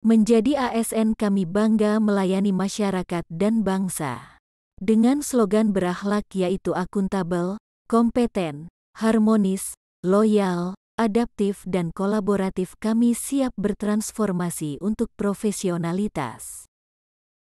Menjadi ASN kami bangga melayani masyarakat dan bangsa. Dengan slogan berakhlak yaitu akuntabel, kompeten, harmonis, loyal, adaptif dan kolaboratif kami siap bertransformasi untuk profesionalitas.